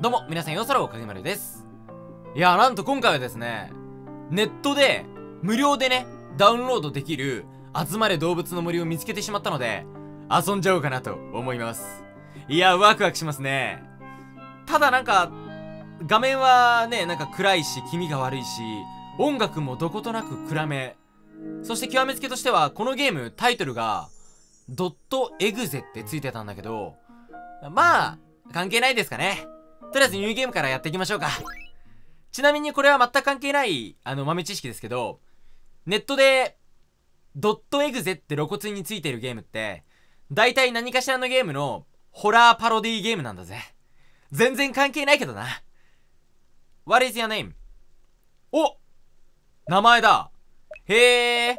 どうも、皆さんよそらおかげまるです。いやなんと今回はですね、ネットで、無料でね、ダウンロードできる、集まれ動物の森を見つけてしまったので、遊んじゃおうかなと思います。いやワクワクしますね。ただなんか、画面はね、なんか暗いし、気味が悪いし、音楽もどことなく暗め。そして極めつけとしては、このゲーム、タイトルが、ドットエグゼってついてたんだけど、まあ、関係ないですかね。とりあえずニューゲームからやっていきましょうか。ちなみにこれは全く関係ない、あの、豆知識ですけど、ネットで、ドットエグゼって露骨についてるゲームって、大体何かしらのゲームの、ホラーパロディーゲームなんだぜ。全然関係ないけどな。What is your name? お名前だ。へえ。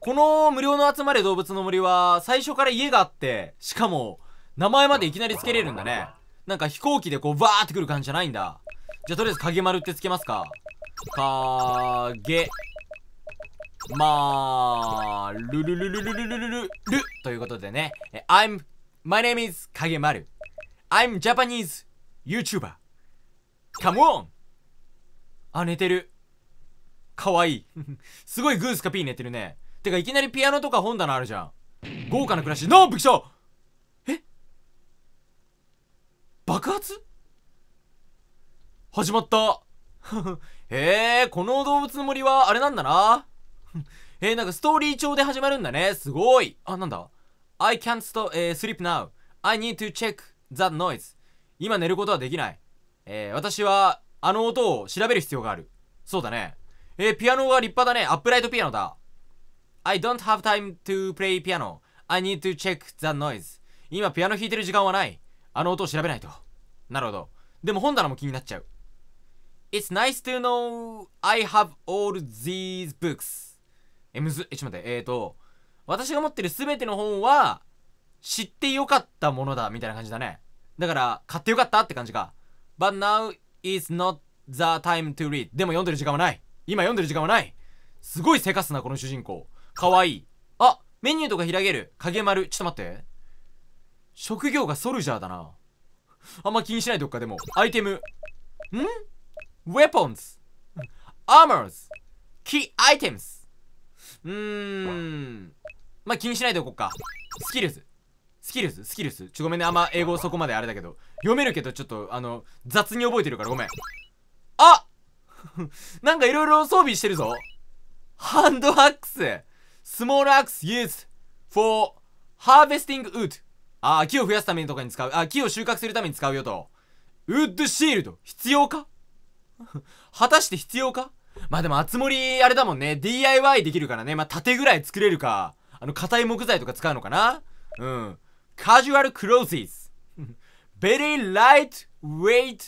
この無料の集まれ動物の森は、最初から家があって、しかも、名前までいきなりつけれるんだね。なんか飛行機でこう、バーってくる感じじゃないんだ。じゃとりあえず、影丸ってつけますか。かーげ、まー、ルルルルルルルルルルということでね、I'm, my name is 影丸。I'm Japanese YouTuber. Come on! あ、寝てる。かわいい。すごいグースカピー寝てるね。てか、いきなりピアノとか本棚あるじゃん。豪華な暮らし。ノープキショー爆発始まった へえこの動物の森はあれなんだなえ ー、なんかストーリー調で始まるんだねすごいあなんだ I can't stop、えー、sleep now I need to check that noise 今寝ることはできない、えー、私はあの音を調べる必要があるそうだねえー、ピアノが立派だねアップライトピアノだ I don't have time to play piano I need to check that noise 今ピアノ弾いてる時間はないあの音を調べないと。なるほど。でも本棚も気になっちゃう。It's nice to know I have all these books. え、むず、え、ちょっと待って、えーと、私が持ってるすべての本は、知ってよかったものだ、みたいな感じだね。だから、買ってよかったって感じか。But now is not the time to read. でも読んでる時間はない。今読んでる時間はない。すごいせかすな、この主人公。かわいい。あ、メニューとか開ける。影丸。ちょっと待って。職業がソルジャーだなあんま気にしないとおっかでもアイテムんウェポンズアーマーズキーアイテムズうーんまあ、気にしないでおこっかスキルズスキルズスキルズちょごめんねあんま英語そこまであれだけど読めるけどちょっとあの雑に覚えてるからごめんあ なんかいろいろ装備してるぞハンドアックススモールアックス used for harvesting wood ああ、木を増やすためにとかに使う。あ、木を収穫するために使うよと。ウッドシールド、必要か 果たして必要かまあでも、あつ森、あれだもんね。DIY できるからね。まあ、縦ぐらい作れるか。あの、硬い木材とか使うのかなうん。カジュアルクローズーズ。ベリーライトウェイト、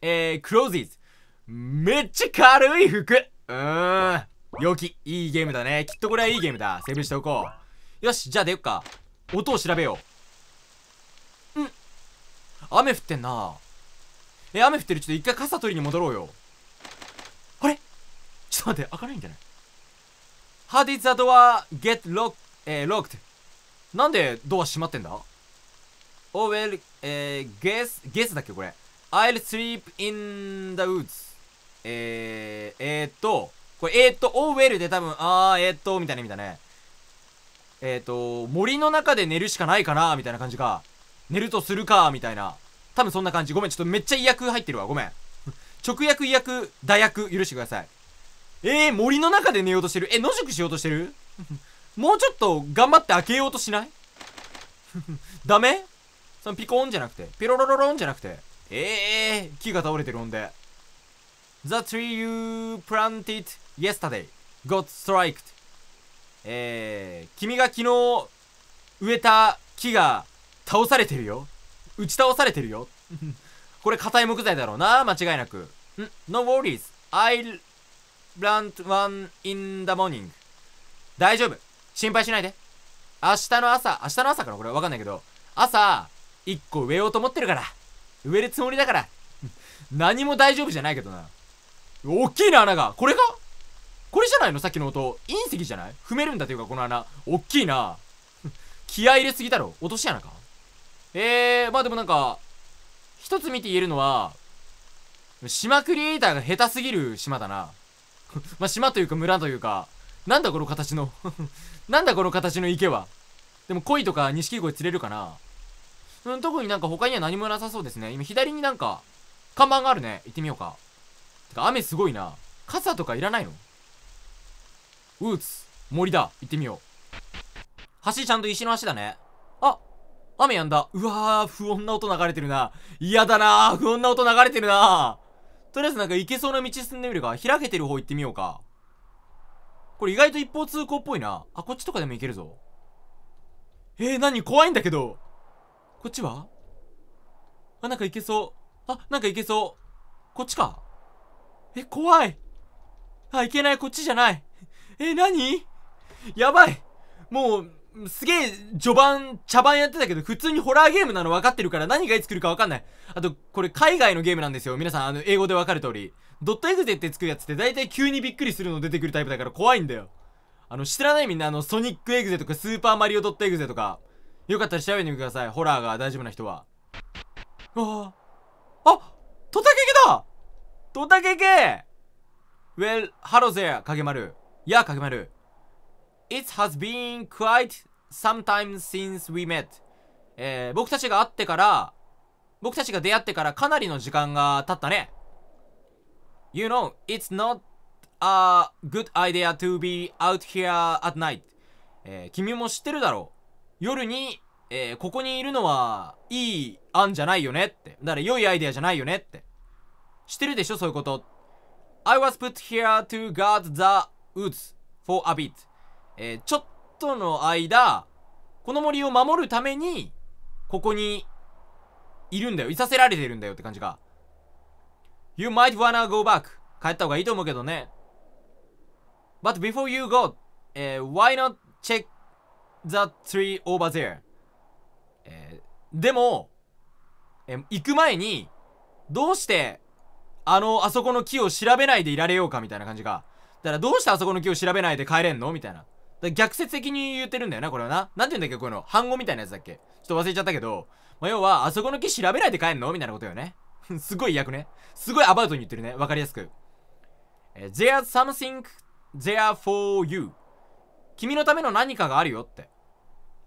えー、クローズーズ。めっちゃ軽い服。うーん。良き。いいゲームだね。きっとこれはいいゲームだ。セーブしておこう。よし、じゃあ出よっか。音を調べよう。雨降ってんなえ、雨降ってる。ちょっと一回傘取りに戻ろうよ。あれちょっと待って、開かないんじゃない ?How did the door get locked? えー、locked? なんでドア閉まってんだ ?Oh well, えー、guess, guess だっけこれ。I'll sleep in the woods. えー、えー、っと、これ、えー、っと、Oh well で多分、あー、えー、っと、みたいな意味だね。えっ、と、森の中で寝るしかないかな、みたいな感じか。寝るとするか、みたいな。多分そんな感じ。ごめん、ちょっとめっちゃ医薬入ってるわ。ごめん。直訳、医薬、打役、許してください。えー、森の中で寝ようとしてる。え、野宿しようとしてるもうちょっと頑張って開けようとしない ダメそのピコーンじゃなくて、ピロロロロンじゃなくて。えー、木が倒れてるんで。The tree you planted yesterday got striked. えー、君が昨日植えた木が倒されてるよ。打ち倒されてるよ これ硬い木材だろうな間違いなくん No worries I'll plant one in the morning 大丈夫心配しないで明日の朝明日の朝からこれわかんないけど朝1個植えようと思ってるから植えるつもりだから 何も大丈夫じゃないけどな大きいな穴がこれかこれじゃないのさっきの音隕石じゃない踏めるんだというかこの穴おっきいな 気合入れすぎだろ落とし穴かえー、まあでもなんか、一つ見て言えるのは、島クリエイターが下手すぎる島だな。まあ島というか村というか、なんだこの形の なんだこの形の池は。でも鯉とか錦鯉釣れるかな。うん、特になんか他には何もなさそうですね。今左になんか、看板があるね。行ってみようか。てか雨すごいな。傘とかいらないのうーつ。森だ。行ってみよう。橋ちゃんと石の橋だね。雨やんだ。うわー、不穏な音流れてるな。嫌だなー、不穏な音流れてるなとりあえずなんか行けそうな道進んでみるか。開けてる方行ってみようか。これ意外と一方通行っぽいな。あ、こっちとかでも行けるぞ。えー、何怖いんだけど。こっちはあ、なんか行けそう。あ、なんか行けそう。こっちか。え、怖い。あ、行けない。こっちじゃない。え、何やばい。もう、すげえ、序盤、茶番やってたけど、普通にホラーゲームなの分かってるから、何がいつ来るか分かんない。あと、これ海外のゲームなんですよ。皆さん、あの、英語で分かる通り。ドットエグゼって作るやつって、大体急にびっくりするの出てくるタイプだから怖いんだよ。あの、知らないみんな、あの、ソニックエグゼとか、スーパーマリオドットエグゼとか、よかったら調べてみてください。ホラーが大丈夫な人は。ああ。あトタケケだトタケケ !Well, hello there, 影丸。や影丸。It has been quite some time since we met、えー、僕たちが会ってから、僕たちが出会ってからかなりの時間が経ったね。You know, it's not a good idea to be out here at night. えー、君も知ってるだろう。夜に、えー、ここにいるのはいい案じゃないよねって。だから良いアイデアじゃないよねって。知ってるでしょ、そういうこと。I was put here to guard the woods for a bit. えー、ちょっとの間、この森を守るために、ここに、いるんだよ。いさせられてるんだよって感じか。You might wanna go back. 帰った方がいいと思うけどね。But before you go, え why not check the tree over there? えでも、え行く前に、どうして、あの、あそこの木を調べないでいられようかみたいな感じが。だからどうしてあそこの木を調べないで帰れんのみたいな。逆説的に言ってるんだよな、これはな。なんて言うんだっけ、こういうの。反語みたいなやつだっけ。ちょっと忘れちゃったけど、まあ、要は、あそこの木調べないで帰んのみたいなことよね。すごい役ね。すごいアバウトに言ってるね。わかりやすく。え There's something there for you. 君のための何かがあるよって。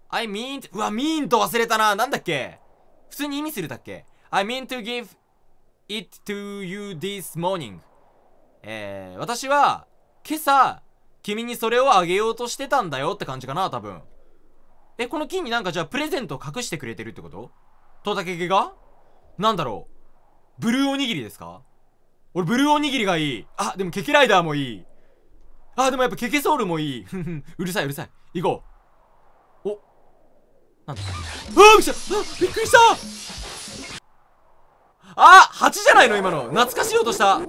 I mean うわ、mean と忘れたな。なんだっけ普通に意味するだっけ ?I mean to give it to you this morning. えー、私は、今朝、君にそれをあげようとしてたんだよって感じかな、多分。え、この金になんかじゃあプレゼントを隠してくれてるってことトタケケがなんだろうブルーおにぎりですか俺ブルーおにぎりがいい。あ、でもケケライダーもいい。あ、でもやっぱケケソウルもいい。うるさいうるさい。行こう。お。なんだうわびっくりしたあ8っじゃないの今の懐かしようとした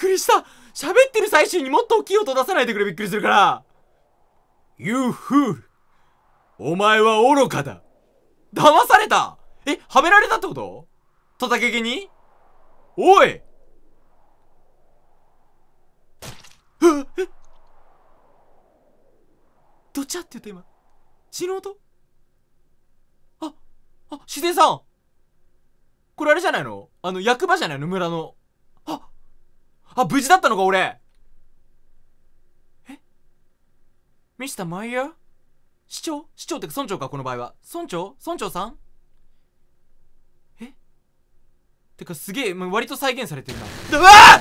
くりした喋ってる最中にもっと大きい音出さないでくれびっくりするから !You fool! お前は愚かだ騙されたえ、はめられたってこと叩け毛においえどっちゃって言った今血の音あ、あ、自然さんこれあれじゃないのあの、役場じゃないの村の。あ、無事だったのか、俺。えミスターマイヤー市長市長ってか村長か、この場合は。村長村長さんえてか、すげえ、割と再現されてるな。うわあは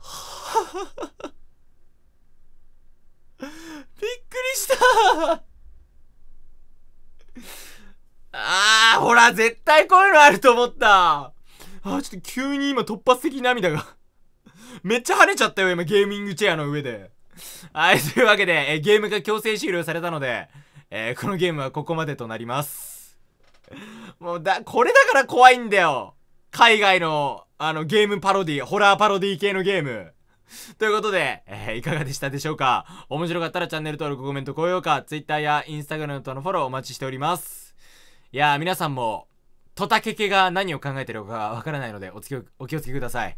はは a ほら、絶対こういうのあると思ったあちょっと急に今突発的涙が めっちゃ跳ねちゃったよ、今、ゲーミングチェアの上で。はい、というわけで、えゲームが強制終了されたので、えー、このゲームはここまでとなります。もう、だ、これだから怖いんだよ。海外の、あの、ゲームパロディ、ホラーパロディ系のゲーム。ということで、えー、いかがでしたでしょうか面白かったらチャンネル登録、コメント、高評価、Twitter や Instagram とのフォローお待ちしております。いやー、皆さんも、トタケケが何を考えてるかわからないので、お気お気をつけください。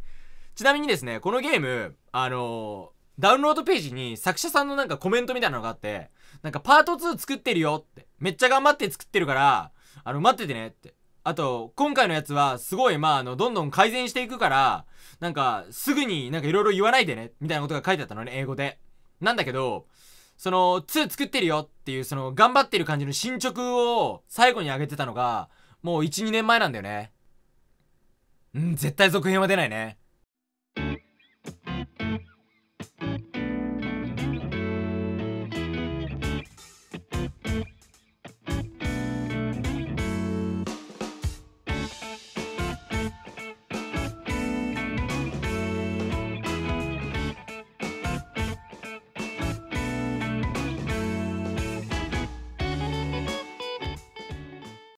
ちなみにですね、このゲーム、あのー、ダウンロードページに作者さんのなんかコメントみたいなのがあって、なんかパート2作ってるよって、めっちゃ頑張って作ってるから、あの、待っててねって。あと、今回のやつは、すごい、まあ、あの、どんどん改善していくから、なんか、すぐになんか色々言わないでね、みたいなことが書いてあったのね、英語で。なんだけど、その、2作ってるよっていう、その、頑張ってる感じの進捗を最後に上げてたのが、もう1、2年前なんだよね。うん、絶対続編は出ないね。